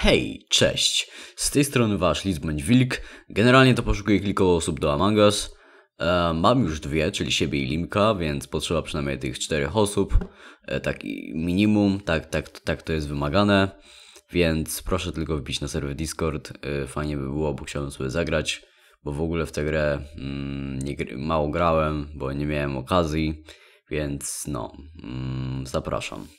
Hej, cześć! Z tej strony wasz Lizbeń Wilk. Generalnie to poszukuję kilku osób do Among Us. E, mam już dwie, czyli siebie i Limka, więc potrzeba przynajmniej tych czterech osób. E, tak minimum, tak, tak, tak to jest wymagane. Więc proszę tylko wbić na serwer Discord. E, fajnie by było, bo chciałbym sobie zagrać. Bo w ogóle w tę grę mm, nie, mało grałem, bo nie miałem okazji. Więc no, mm, zapraszam.